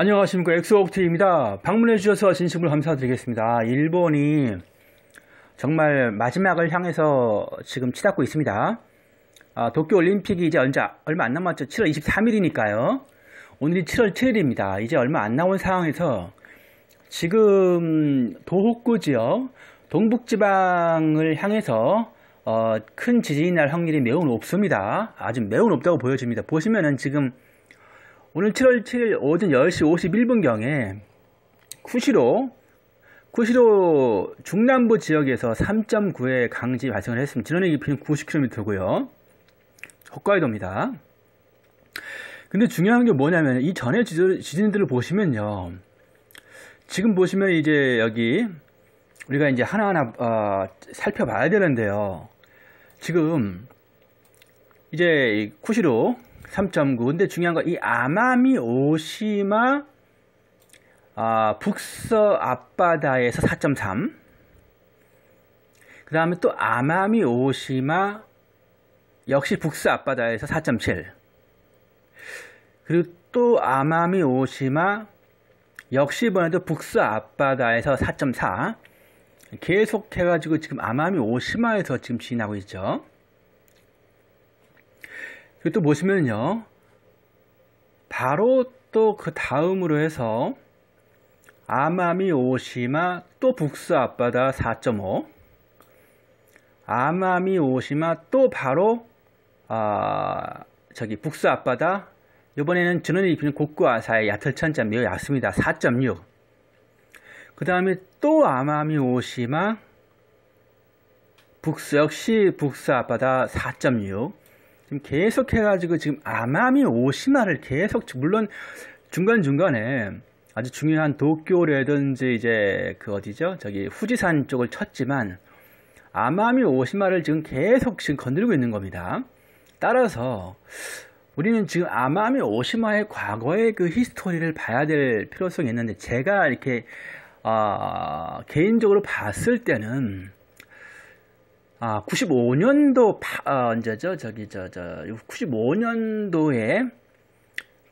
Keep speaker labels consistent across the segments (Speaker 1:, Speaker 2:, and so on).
Speaker 1: 안녕하십니까 엑스오프트입니다 방문해 주셔서 진심으로 감사드리겠습니다 일본이 정말 마지막을 향해서 지금 치닫고 있습니다 아, 도쿄올림픽이 이제 언제, 얼마 안 남았죠 7월 23일이니까요 오늘이 7월 7일입니다 이제 얼마 안 남은 상황에서 지금 도호쿠 지역 동북지방을 향해서 어, 큰 지진이 날 확률이 매우 높습니다 아주 매우 높다고 보여집니다 보시면은 지금 오늘 7월 7일 오전 10시 51분경에 쿠시로 쿠시로 중남부 지역에서 3.9의 강지 발생을 했습니다. 지난해 깊이는 90km고요. 홋카이도입니다. 근데 중요한 게 뭐냐면 이 전에 지진들을 보시면요. 지금 보시면 이제 여기 우리가 이제 하나하나 어, 살펴봐야 되는데요. 지금 이제 쿠시로 3.9. 근데 중요한 건이 아마미 오시마 아, 북서 앞바다에서 4.3. 그 다음에 또 아마미 오시마 역시 북서 앞바다에서 4.7. 그리고 또 아마미 오시마 역시 이번에도 북서 앞바다에서 4.4. 계속해가지고 지금 아마미 오시마에서 지금 지나고 있죠. 또 보시면요. 바로 또 그 다음으로 해서 아마미 오시마 또북스 앞바다 4.5 아마미 오시마 또 바로 아 저기 북스 앞바다 이번에는 전원이 입히는 쿠아 사의 야틀천자 매우 얕습니다. 4.6그 다음에 또 아마미 오시마 북스 역시 북스 앞바다 4.6 지금 계속 해가지고 지금 아마미 오시마를 계속 물론 중간 중간에 아주 중요한 도쿄라든지 이제 그 어디죠 저기 후지산 쪽을 쳤지만 아마미 오시마를 지금 계속 지금 건드리고 있는 겁니다. 따라서 우리는 지금 아마미 오시마의 과거의 그 히스토리를 봐야 될 필요성이 있는데 제가 이렇게 어, 개인적으로 봤을 때는 아, 95년도 파, 아, 언제죠? 저기 저저 95년도에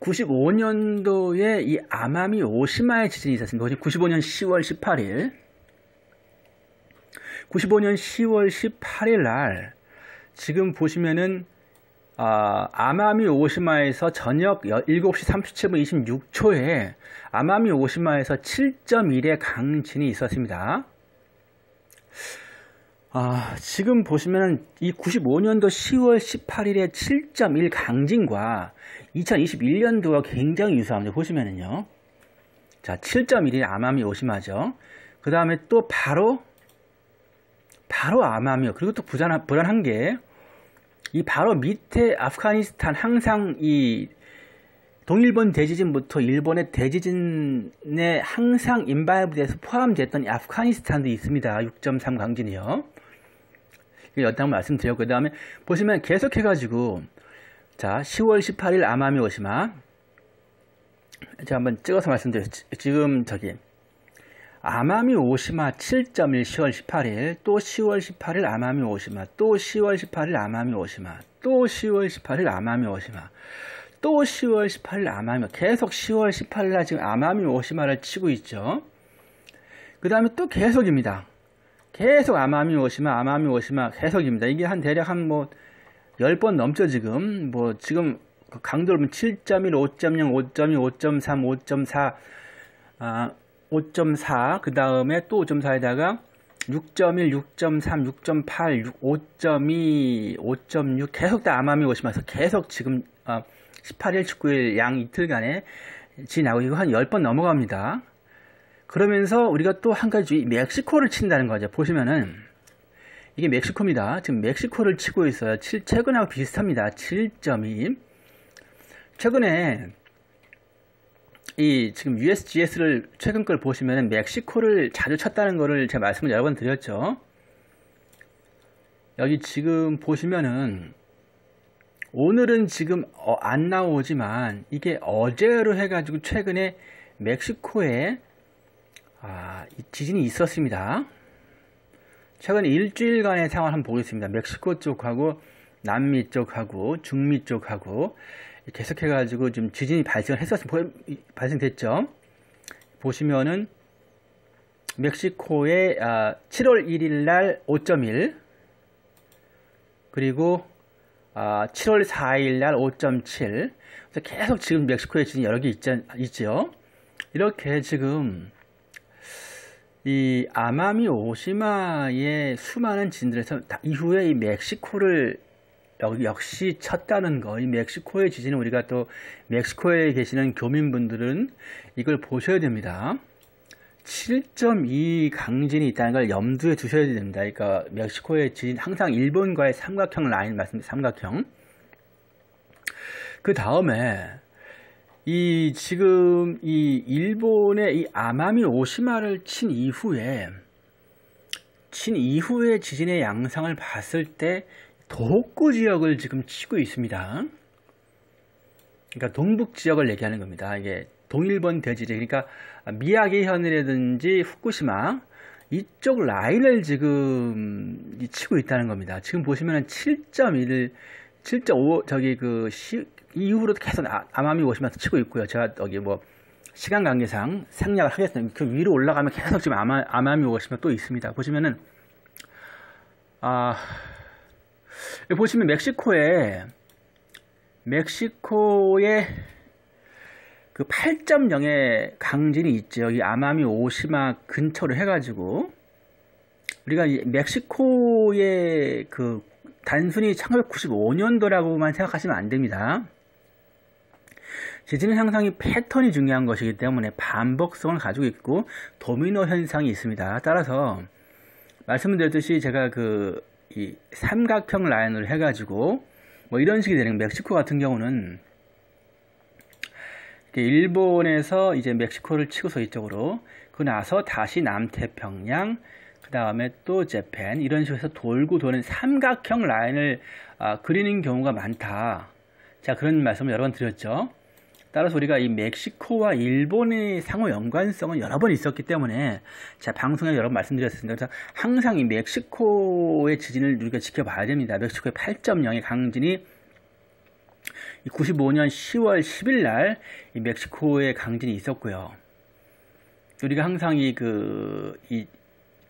Speaker 1: 95년도에 이 아마미 오시마의 지진이 있었습니다. 95년 10월 18일 95년 10월 18일 날 지금 보시면은 아, 아마미 오시마에서 저녁 7시 37분 26초에 아마미 오시마에서 7.1의 강진이 있었습니다. 아, 지금 보시면이 95년도 10월 18일에 7.1 강진과 2 0 2 1년도와 굉장히 유사합니다. 보시면은요. 자, 7.1이 암암이 오심하죠. 그 다음에 또 바로 바로 암암이요. 그리고 또 부산, 불안한 게 이 바로 밑에 아프가니스탄 항상 이 동일본 대지진부터 일본의 대지진에 항상 인바이브에서 포함됐던 아프가니스탄도 있습니다. 6.3 강진이요. 여담 그 말씀드렸고 그 다음에 보시면 계속해 가지고 자 10월 18일 아마미 오시마 제가 한번 찍어서 말씀드렸죠 지금 저기 아마미 오시마 7.1 10월 18일 또 10월 18일 아마미 오시마 또 10월 18일 아마미 오시마 또 10월 18일 아마미 오시마 또 10월 18일 아마미 오 계속 10월 18일 날 지금 아마미 오시마를 치고 있죠 그 다음에 또 계속입니다 계속 암암이 오시마 암암이 오시마 계속입니다. 이게 한 대략 한뭐 10번 넘죠 지금. 뭐 지금 그 강도를 보면 7.1, 5.0, 5.2, 5.3, 5.4 아, 5.4, 그 다음에 또 5.4에다가 6.1, 6.3, 6.8, 5.2, 5.6 계속 다 암암이 오시면서 계속 지금 아, 18일, 19일 양 이틀간에 지나고 이거 한 10번 넘어갑니다. 그러면서 우리가 또 한 가지 멕시코를 친다는 거죠. 보시면은 이게 멕시코입니다. 지금 멕시코를 치고 있어요. 최근하고 비슷합니다. 7.2 최근에 이 지금 USGS를 최근 걸 보시면은 멕시코를 자주 쳤다는 거를 제가 말씀을 여러 번 드렸죠. 여기 지금 보시면은 오늘은 지금 어, 안 나오지만 이게 어제로 해가지고 최근에 멕시코에 아, 지진이 있었습니다. 최근 일주일간의 상황 한번 보겠습니다. 멕시코 쪽하고 남미 쪽하고 중미 쪽하고 계속해가지고 지금 지진이 발생했었습니다. 발생됐죠. 보시면은 멕시코의 7월 1일 날 5.1 그리고 7월 4일 날5.7 계속 지금 멕시코에 지금 여러 개 있지, 있죠. 이렇게 지금 이 아마미 오시마의 수많은 진들에서 이후에 이 멕시코를 역시 쳤다는 거. 이 멕시코의 지진은 우리가 또 멕시코에 계시는 교민분들은 이걸 보셔야 됩니다. 7.2 강진이 있다는 걸 염두에 두셔야 됩니다. 그러니까 멕시코의 지진 항상 일본과의 삼각형 라인 말씀 삼각형. 그 다음에 이 지금 이 일본의 이 아마미 오시마를 친 이후에 친이후에 지진의 양상을 봤을 때 도호쿠 지역을 지금 치고 있습니다. 그러니까 동북 지역을 얘기하는 겁니다. 이게 동일본 대지제 그러니까 미야기 현이라든지 후쿠시마 이쪽 라인을 지금 치고 있다는 겁니다. 지금 보시면 7.1, 7.5 저기 그 시, 이후로 계속 아, 암암이 오시면서 치고 있고요. 제가 여기 뭐 시간 관계상 생략을 하겠습니다. 그 위로 올라가면 계속 지금 암암, 암암이 오시면 또 있습니다. 보시면은 아 보시면 멕시코에 멕시코에 그 8.0의 강진이 있죠. 여기 아마미 오시마 근처로 해가지고 우리가 멕시코의 그 단순히 1995년도라고만 생각하시면 안 됩니다. 지진 현상이 패턴이 중요한 것이기 때문에 반복성을 가지고 있고 도미노 현상이 있습니다. 따라서 말씀드렸듯이 제가 그 삼각형 라인을 해가지고 뭐 이런 식이 되는 멕시코 같은 경우는 일본에서 이제 멕시코를 치고서 이쪽으로 그 나서 다시 남태평양 그 다음에 또 재팬 이런 식으로 해서 돌고 도는 삼각형 라인을 아, 그리는 경우가 많다. 자 그런 말씀을 여러 번 드렸죠. 따라서 우리가 이 멕시코와 일본의 상호 연관성은 여러 번 있었기 때문에 자 방송에 여러 번 말씀드렸습니다. 그래서 항상 이 멕시코의 지진을 우리가 지켜봐야 됩니다. 멕시코의 8.0의 강진이 95년 10월 10일 날 이 멕시코의 강진이 있었고요. 우리가 항상 이 그, 이,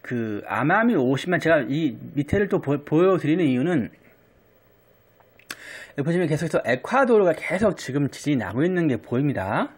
Speaker 1: 그, 아마미 50만, 제가 이 밑에를 또 보, 보여드리는 이유는 보시면 계속해서 에콰도르가 계속 지금 지진이 나고 있는 게 보입니다.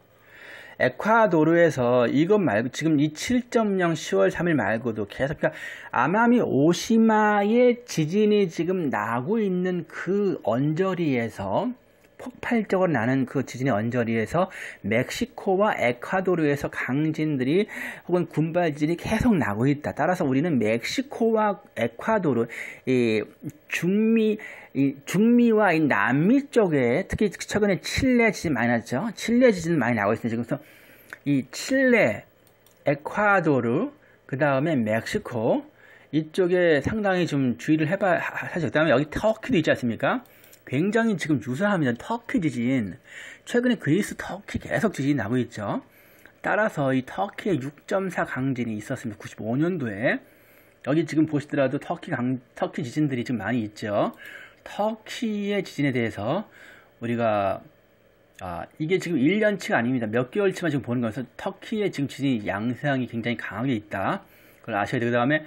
Speaker 1: 에콰도르에서 이것 말고 지금 이 7.0 10월 3일 말고도 계속 그러니까 아마미 오시마의 지진이 지금 나고 있는 그 언저리에서 폭발적으로 나는 그 지진의 언저리에서 멕시코와 에콰도르에서 강진들이 혹은 군발진이 계속 나고 있다. 따라서 우리는 멕시코와 에콰도르, 이 중미 이 중미와 이 남미 쪽에 특히 최근에 칠레 지진 많이 났죠. 칠레 지진 많이 나고 있습니다 지금 서이 칠레, 에콰도르, 그 다음에 멕시코 이쪽에 상당히 좀 주의를 해봐 사실 그다음에 여기 터키도 있지 않습니까? 굉장히 지금 유사합니다. 터키 지진 최근에 그리스 터키 계속 지진이 나고 있죠. 따라서 이 터키의 6.4 강진이 있었습니다. 95년도에 여기 지금 보시더라도 터키 강 터키 지진들이 지금 많이 있죠. 터키의 지진에 대해서 우리가 아, 이게 지금 1년치가 아닙니다. 몇 개월치만 지금 보는 거여서 터키의 지금 지진 양상이 굉장히 강하게 있다. 그걸 아셔야 되고 그다음에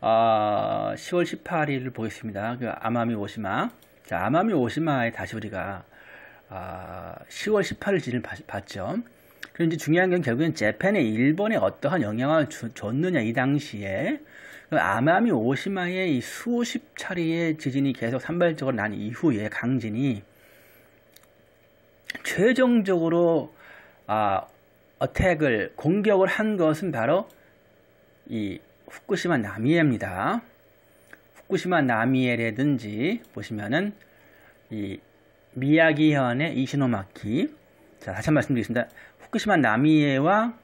Speaker 1: 아, 10월 18일을 보겠습니다. 그 아마미 오시마. 자, 아마미 오시마에 다시 우리가 아, 10월 18일 지진을 봤죠. 그런데 중요한 건 결국엔 재팬에 일본에 어떠한 영향을 주, 줬느냐 이 당시에 아마미 오시마의 이 수십 차례의 지진이 계속 산발적으로 난 이후에 강진이 최종적으로 아, 어택을 공격을 한 것은 바로 이 후쿠시마 나미해입니다 후쿠시마 나미해라든지 보시면은 이 미야기현의 이시노마키 자 다시 한번 말씀드리겠습니다. 후쿠시마 나미해와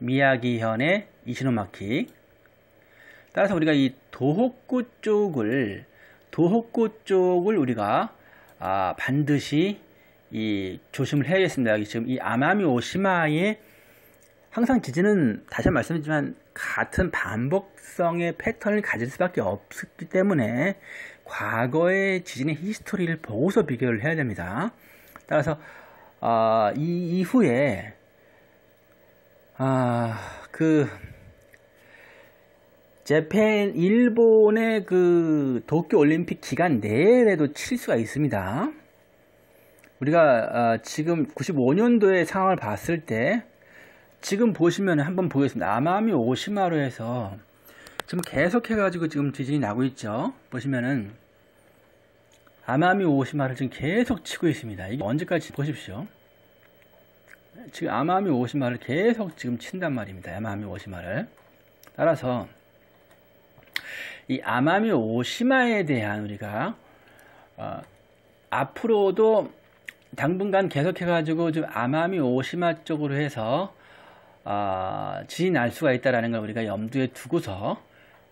Speaker 1: 미야기현의 이시노마키 따라서 우리가 이도호쿠 쪽을 도호구 쪽을 우리가 아, 반드시 이 조심을 해야겠습니다. 지금 이 아마미 오시마의 항상 지진은 다시 말씀이지만 같은 반복성의 패턴을 가질 수밖에 없기 때문에 과거의 지진의 히스토리를 보고서 비교를 해야 됩니다. 따라서 어, 이 이후에 아, 그 재팬 일본의 그 도쿄 올림픽 기간 내에도 칠 수가 있습니다. 우리가 아, 지금 95년도의 상황을 봤을 때 지금 보시면 한번 보겠습니다. 아마미 오시마로 해서 지금 계속 해가지고 지금 지진이 나고 있죠. 보시면은 아마미 오시마를 지금 계속 치고 있습니다. 이게 언제까지 보십시오. 지금 아마미 오시마를 계속 지금 친단 말입니다. 아마미 오시마를. 따라서 이 아마미 오시마에 대한 우리가 어, 앞으로도 당분간 계속해가지고 좀 아마미 오시마 쪽으로 해서 어, 지진 날 수가 있다라는 걸 우리가 염두에 두고서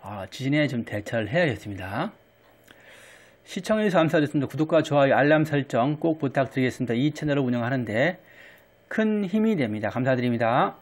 Speaker 1: 어, 지진에 좀 대처를 해야겠습니다. 시청해주셔서 감사드렸습니다. 구독과 좋아요, 알람 설정 꼭 부탁드리겠습니다. 이 채널을 운영하는데 큰 힘이 됩니다. 감사드립니다.